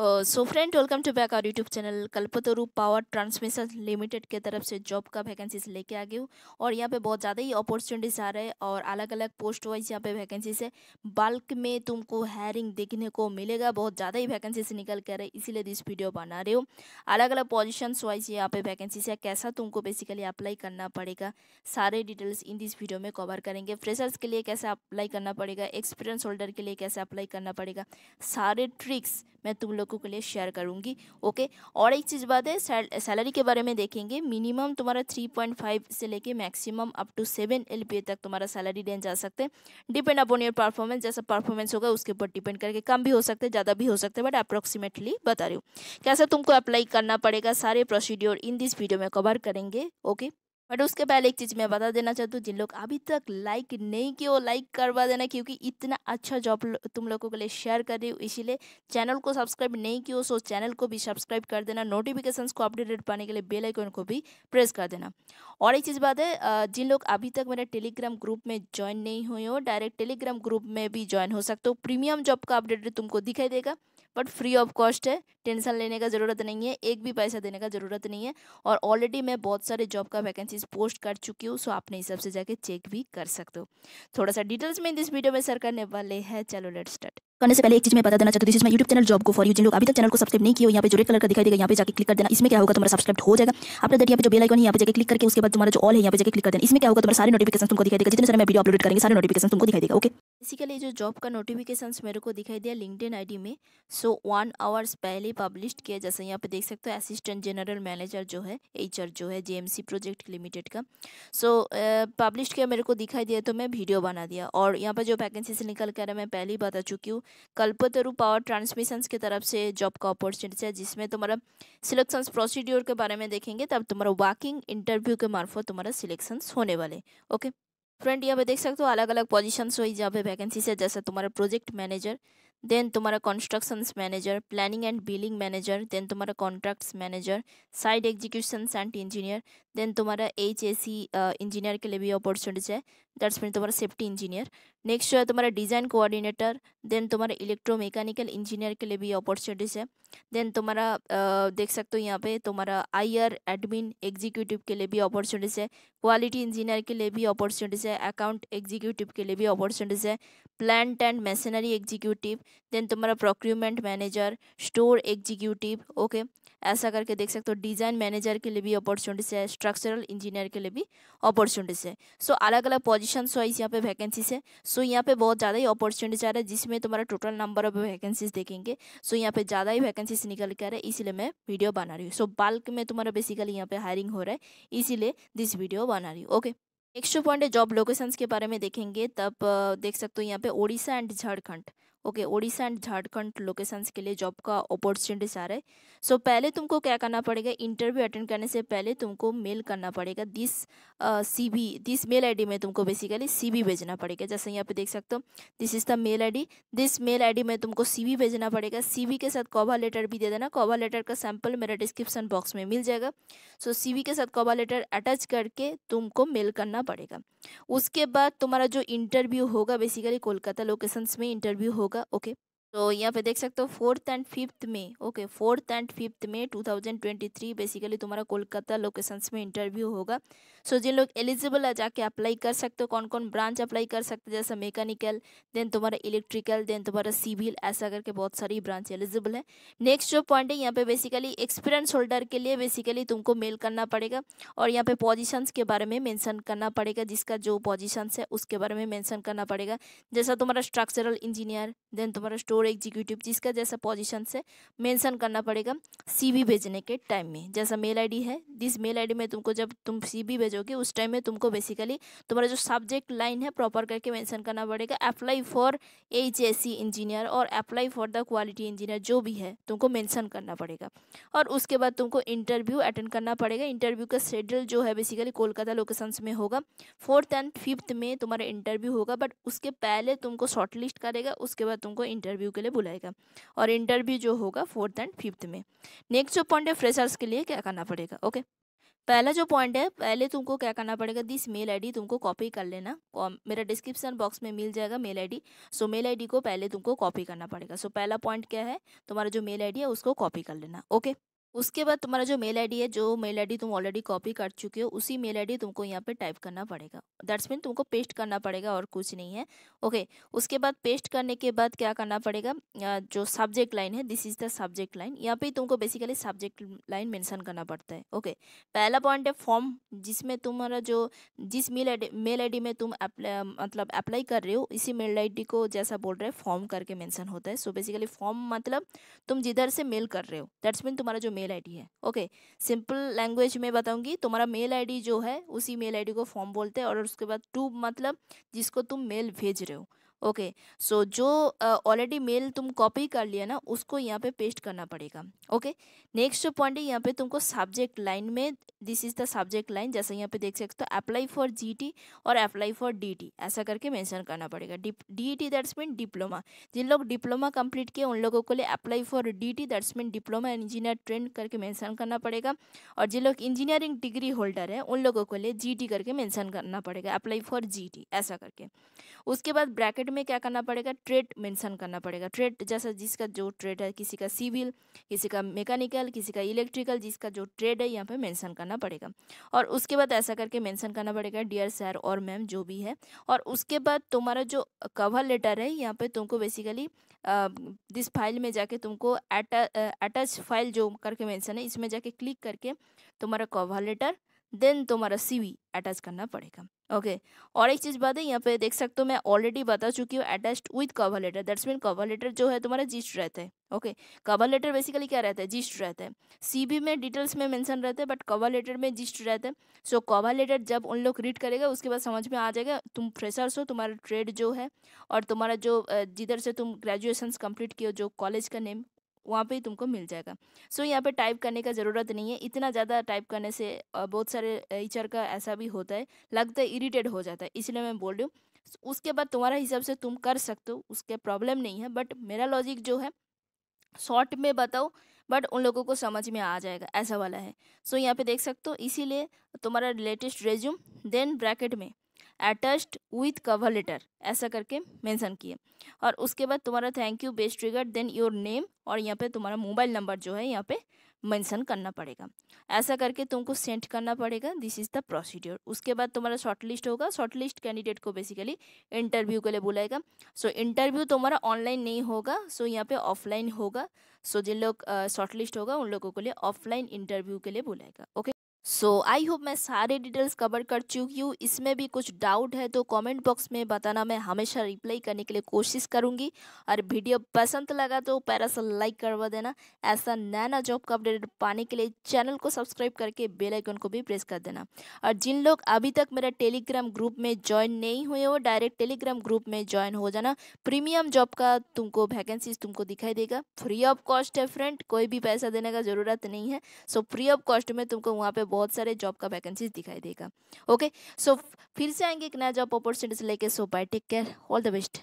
So friend welcome to back our YouTube channel Kalpataru power transmission limited के तरफ से job का वैकेंसीज लेके आ गई हूँ और यहाँ पे बहुत ज़्यादा ही अपॉर्चुनिटीज़ आ रहे हैं और अलग अलग पोस्ट वाइज यहाँ पे वैकेंसीज है बल्क में तुमको हायरिंग देखने को मिलेगा बहुत ज़्यादा ही वैकेंसीज निकल कर रहे इसीलिए दिस वीडियो बना रहे हो अलग अलग पोजिशन वाइज यहाँ पे वैकेंसीज है कैसा तुमको बेसिकली अप्लाई करना पड़ेगा सारे डिटेल्स इन दिस वीडियो में कवर करेंगे फ्रेशर्स के लिए कैसे अप्लाई करना पड़ेगा एक्सपीरियंस होल्डर के लिए कैसे अप्लाई करना पड़ेगा सारे ट्रिक्स मैं तुम लोग लोगों के लिए शेयर करूँगी ओके और एक चीज़ बात है सैलरी के बारे में देखेंगे मिनिमम तुम्हारा थ्री पॉइंट फाइव से लेके maximum up to seven L तक तुम्हारा सैलरी रेंज आ सकते हैं डिपेंड अपॉन योर परफॉर्मेंस जैसा परफॉर्मेंस होगा उसके ऊपर डिपेंड करके कम भी हो सकते हैं ज़्यादा भी हो सकते हैं बट अप्रोक्सीमेटली बता रही हूँ कैसे तुमको अप्लाई करना पड़ेगा सारे प्रोसीड्योर इन दिस वीडियो में कवर करेंगे ओके बट उसके पहले एक चीज़ मैं बता देना चाहती हूँ जिन लोग अभी तक लाइक नहीं किए वो लाइक करवा देना क्योंकि इतना अच्छा जॉब तुम लोगों के लिए शेयर कर रही हूँ इसीलिए चैनल को सब्सक्राइब नहीं किया सो चैनल को भी सब्सक्राइब कर देना नोटिफिकेशन को अपडेटेड पाने के लिए बेल आइकन को भी प्रेस कर देना और एक चीज़ बात है जिन लोग अभी तक मेरे टेलीग्राम ग्रुप में ज्वाइन नहीं हुए हो डायरेक्ट टेलीग्राम ग्रुप में भी ज्वाइन हो सकते हो प्रीमियम जॉब का अपडेट तुमको दिखाई देगा बट फ्री ऑफ कॉस्ट है टेंशन लेने का ज़रूरत नहीं है एक भी पैसा देने का ज़रूरत नहीं है और ऑलरेडी मैं बहुत सारे जॉब का वैकेंसीज पोस्ट कर चुकी हूँ सो आपने हिसाब से जाके चेक भी कर सकते हो थोड़ा सा डिटेल्स में इस वीडियो में सर करने वाले हैं चलो लेट स्टार्ट करने से पहले एक चीज मैं बता देना चाहती हूँ यूट्यूब चैनल जॉब को फॉर यू जिन लोग अभी तक चैनल को सब्सक्राइब नहीं किया यहाँ पे जो रेड कलर का दिखाई देगा यहाँ पे जाके क्लिक कर देना इसमें क्या होगा तुम्हारा सब्सक्राइब हो जाएगा आपने देखिए यहाँ पे जो बेल आइकन यहाँ पे जाकर क्लिक करके उसके बाद तुम्हारा जो ऑल है यहाँ पे जाकर क्लिक कर देना इसमें क्या होगा तुम्हारा सारे नोटिफिकेशन तुमको दिखाई देगा जितने सारे मैं वीडियो अपलोड करेंगे सारे नोटिफिकेशन तुमको दिखाई देगा ओके बेसिकली जो जॉब का नोटिफिकेशंस मेरे को दिखाई दिया लिंकडिन आईडी में सो वन आवर्स पहले पब्लिश किया जैसे यहाँ पे देख सकते हो असिस्टेंट जनरल मैनेजर जो है एच जो है जेएमसी प्रोजेक्ट लिमिटेड का सो पब्लिश किया मेरे को दिखाई दिया तो मैं वीडियो बना दिया और यहाँ पर जो वैकेंसी से निकल कर मैं पहले ही बता चुकी हूँ कल्पतरु पावर ट्रांसमिशंस की तरफ से जॉब का अपॉर्चुनिटी है जिसमें तुम्हारा सिलेक्शंस प्रोसीड्योर के बारे में देखेंगे तब तुम्हारा वॉकिंग इंटरव्यू के मार्फत तुम्हारा सिलेक्शंस होने वाले ओके फ्रेंड यहाँ पे देख सकते हो अलग अलग पोजिशन हुई जहाँ पे वैकेंसीज है जैसे तुम्हारा प्रोजेक्ट मैनेजर देन तुम्हारा constructions manager planning and billing manager then तुम्हारा contracts manager site executions and engineer then तुम्हारा एच इंजीनियर uh, के लिए भी अपॉर्चुनिटीज है दैट्स मीन तुम्हारा सेफ्टी इंजीनियर नेक्स्ट जो है तुम्हारा डिज़ाइन कोऑर्डिनेटर देन तुम्हारा इलेक्ट्रोमैकेनिकल इंजीनियर के लिए भी अपॉर्चुनिटीज़ है देन तुम्हारा देख सकते हो यहाँ पे तुम्हारा आईआर एडमिन एग्जीक्यूटिव के लिए भी अपॉर्चुनिटीज़ है क्वालिटी इंजीनियर के लिए भी अपॉर्चुनिटीज़ है अकाउंट एग्जीक्यूटिव के लिए भी अपॉर्चुनिटीज़ है plant and machinery executive then तुम्हारा procurement manager store executive okay ऐसा करके देख सकते हो डिज़ाइन मैनेजर के लिए भी अपॉर्चुनिटीज़ है स्ट्रक्चरल इंजीनियर के लिए भी अपॉर्चुनिटीज़ है सो अलग अलग पोजिशन वाइज यहाँ पे वैकेंसीज है सो so, यहाँ पे बहुत ज़्यादा ही अपॉर्चुनिटीज आ रहा है जिसमें तुम्हारा टोटल नंबर ऑफ वैकेंसीज देखेंगे सो so, यहाँ पे ज़्यादा ही वैकेंसीज निकल कर आ रहा है इसीलिए मैं वीडियो बना रही हूँ सो so, बल्क में तुम्हारा बेसिकली यहाँ पे हायरिंग हो रहा है इसीलिए दिस वीडियो बना रही हूँ ओके नेक्स्ट पॉइंट है जॉब लोकेशंस के बारे में देखेंगे तब देख सकते हो यहाँ पे Odisha and Jharkhand okay Odisha and Jharkhand locations के लिए जॉब का अपॉर्चुनिटीज आ रहा है सो पहले तुमको क्या करना पड़ेगा इंटरव्यू अटेंड करने से पहले तुमको मेल करना पड़ेगा this C V this mail ID में तुमको बेसिकली सी बी भेजना पड़ेगा जैसे यहाँ पे देख सकते हो this is the mail ID this mail ID में तुमको सी बी भेजना पड़ेगा सी बी के साथ कॉबा लेटर भी दे देना कॉबा लेटर का सैम्पल मेरा डिस्क्रिप्शन बॉक्स में मिल जाएगा सो सी बी के साथ कॉबा लेटर अटैच करके तुमको मेल करना पड़ेगा उसके बाद तुम्हारा जो इंटरव्यू होगा बेसिकली कोलकाता लोकेशंस में इंटरव्यू होगा होगा ओके तो यहाँ पे देख सकते हो फोर्थ एंड फिफ्थ में ओके फोर्थ एंड फिफ्थ में 2023 बेसिकली तुम्हारा कोलकाता लोकेशंस में इंटरव्यू होगा सो so, जिन लोग एलिजिबल है जाके अप्लाई कर सकते हो कौन कौन ब्रांच अप्लाई कर सकते हो जैसा मैकेनिकल देन तुम्हारा इलेक्ट्रिकल देन तुम्हारा सिविल ऐसा करके बहुत सारी ब्रांच एलिजिबल है नेक्स्ट जो पॉइंट है यहाँ पे बेसिकली एक्सपीरियंस होल्डर के लिए बेसिकली तुमको मेल करना पड़ेगा और यहाँ पे पोजिशंस के बारे में मैंसन करना पड़ेगा जिसका जो पोजिशंस है उसके बारे में मैंसन करना पड़ेगा जैसा तुम्हारा स्ट्रक्चरल इंजीनियर देन तुम्हारा स्टोर स्टोर एग्जीक्यूटिव जिसका जैसा पोजीशन से मेंशन करना पड़ेगा सीवी भेजने के टाइम में जैसा मेल आईडी है जिस मेल आईडी में तुमको जब तुम सीवी भेजोगे उस टाइम में तुमको बेसिकली तुम्हारा जो सब्जेक्ट लाइन है प्रॉपर करके मैंसन करना पड़ेगा अप्लाई फॉर एच इंजीनियर और apply for the quality engineer जो भी है तुमको मैंसन करना पड़ेगा और उसके बाद तुमको इंटरव्यू अटेंड करना पड़ेगा इंटरव्यू का शेड्यूल जो है बेसिकली कोलकाता लोकेशंस में होगा फोर्थ एंड फिफ्थ में तुम्हारा इंटरव्यू होगा बट उसके पहले तुमको शॉर्टलिस्ट करेगा उसके बाद तुमको इंटरव्यू के लिए बुलाएगा और इंटरव्यू जो होगा फोर्थ एंड फिफ्थ में नेक्स्ट जो पॉइंट है फ्रेशर्स के लिए क्या करना पड़ेगा ओके पहला जो पॉइंट है पहले तुमको क्या करना पड़ेगा दिस मेल आईडी तुमको कॉपी कर लेना मेरा डिस्क्रिप्शन बॉक्स में मिल जाएगा mail ID so mail ID को पहले तुमको कॉपी करना पड़ेगा सो so, पहला पॉइंट क्या है तुम्हारा जो मेल आईडी है उसको कॉपी कर लेना ओके उसके बाद तुम्हारा जो मेल आईडी है जो मेल आईडी तुम ऑलरेडी कॉपी कर चुके हो उसी मेल आईडी तुमको यहाँ पे टाइप करना पड़ेगा दैट्स मीन तुमको पेस्ट करना पड़ेगा और कुछ नहीं है ओके उसके बाद पेस्ट करने के बाद क्या करना पड़ेगा जो सब्जेक्ट लाइन है this is the subject line यहाँ पे तुमको बेसिकली सब्जेक्ट लाइन मेंशन करना पड़ता है ओके पहला पॉइंट है फॉर्म जिसमें तुम्हारा जो जिस मेल आई मेल आई में तुम मतलब अप्लाई कर रहे हो इसी मेल आई को जैसा बोल रहे हैं फॉर्म करके मैंसन होता है सो बेसिकली फॉर्म मतलब तुम जिधर से मेल कर रहे हो दैट्स मीन तुम्हारा जो मेल आईडी है ओके सिंपल लैंग्वेज में बताऊंगी तुम्हारा मेल आईडी जो है उसी मेल आईडी को फॉर्म बोलते हैं और उसके बाद टू मतलब जिसको तुम मेल भेज रहे हो ओके सो जो ऑलरेडी मेल तुम कॉपी कर लिया ना उसको यहाँ पे पेस्ट करना पड़ेगा ओके नेक्स्ट पॉइंट है यहाँ पे तुमको सब्जेक्ट लाइन में this is the subject line जैसे यहाँ पे देख सकते हो अप्लाई फॉर जीटी और अप्लाई फॉर डीटी ऐसा करके मेंशन करना पड़ेगा D T that's mean diploma जिन लोग डिप्लोमा कंप्लीट किए उन लोगों को लिए apply for D T that's mean diploma engineer trained करके मैंसन करना पड़ेगा और जिन लोग इंजीनियरिंग डिग्री होल्डर है उन लोगों को लिए जी करके मैंसन करना पड़ेगा अप्लाई फॉर जी ऐसा करके उसके बाद ब्रैकेट में क्या करना पड़ेगा ट्रेड मेंशन करना पड़ेगा ट्रेड जैसा जिसका जो ट्रेड है किसी का सिविल किसी का मैकेनिकल किसी का इलेक्ट्रिकल जिसका जो ट्रेड है यहाँ पे मेंशन करना पड़ेगा और उसके बाद ऐसा करके मेंशन करना पड़ेगा डियर सर और मैम जो भी है और उसके बाद तुम्हारा जो कवर लेटर है यहाँ पर तुमको बेसिकली दिस फाइल में जाके तुमको अटैच फाइल जो करके मेंशन है इसमें जाके क्लिक करके तुम्हारा कवर लेटर देन तुम्हारा सीवी अटैच करना पड़ेगा ओके okay. और एक चीज़ बात है यहाँ पे देख सकते हो मैं ऑलरेडी बता चुकी हूँ attached with cover letter that's mean cover letter जो है तुम्हारा जिस्ट रहता है ओके कवर लेटर बेसिकली क्या रहता है जिस्ट रहता है सीबी में डिटेल्स में मेंशन रहता है बट कवर लेटर में जिस्ट रहता है सो कवर लेटर जब उन लोग रीड करेगा उसके बाद समझ में आ जाएगा तुम फ्रेशर्स हो तुम्हारा ट्रेड जो है और तुम्हारा जो जिधर से तुम ग्रेजुएशन कम्प्लीट किए जो कॉलेज का नेम वहाँ पे ही तुमको मिल जाएगा सो so, यहाँ पे टाइप करने का ज़रूरत नहीं है इतना ज़्यादा टाइप करने से बहुत सारे टीचर का ऐसा भी होता है लगता है इरीटेड हो जाता है इसलिए मैं बोल रही हूँ उसके बाद तुम्हारा हिसाब से तुम कर सकते हो उसके प्रॉब्लम नहीं है बट मेरा लॉजिक जो है शॉर्ट में बताओ बट उन लोगों को समझ में आ जाएगा ऐसा वाला है सो so, यहाँ पे देख सकते हो इसीलिए तुम्हारा लेटेस्ट रेज्यूम देन ब्रैकेट में अटैच्ड विथ कवर लेटर ऐसा करके मेंशन किए और उसके बाद तुम्हारा thank you best trigger then your name और यहाँ पे तुम्हारा मोबाइल नंबर जो है यहाँ पे मेंशन करना पड़ेगा ऐसा करके तुमको सेंड करना पड़ेगा दिस इज़ द प्रोसीड्योर उसके बाद तुम्हारा शॉर्टलिस्ट होगा शॉर्ट लिस्ट कैंडिडेट को बेसिकली इंटरव्यू के लिए बुलाएगा सो so, इंटरव्यू तुम्हारा ऑनलाइन नहीं होगा सो so, यहाँ पे ऑफलाइन होगा सो so, जिन लोग शॉर्ट लिस्ट होगा उन लोगों के लिए ऑफलाइन इंटरव्यू के लिए बुलाएगा ओके सो आई होप मैं सारे डिटेल्स कवर कर चुकी हूँ इसमें भी कुछ डाउट है तो कमेंट बॉक्स में बताना मैं हमेशा रिप्लाई करने के लिए कोशिश करूँगी और वीडियो पसंद लगा तो पैरा से लाइक करवा देना ऐसा नया नया जॉब का अपडेट पाने के लिए चैनल को सब्सक्राइब करके बेल आइकन को भी प्रेस कर देना और जिन लोग अभी तक मेरा टेलीग्राम ग्रुप में ज्वाइन नहीं हुए हो डायरेक्ट टेलीग्राम ग्रुप में ज्वाइन हो जाना प्रीमियम जॉब का तुमको वैकेंसीज तुमको दिखाई देगा फ्री ऑफ कॉस्ट है फ्रेंड कोई भी पैसा देने का ज़रूरत नहीं है सो फ्री ऑफ कॉस्ट में तुमको वहाँ पर बहुत सारे जॉब का वैकेंसी दिखाई देगा ओके सो फिर से आएंगे एक नया जॉब अपॉर्चुनिटीज लेके so bye take care all the best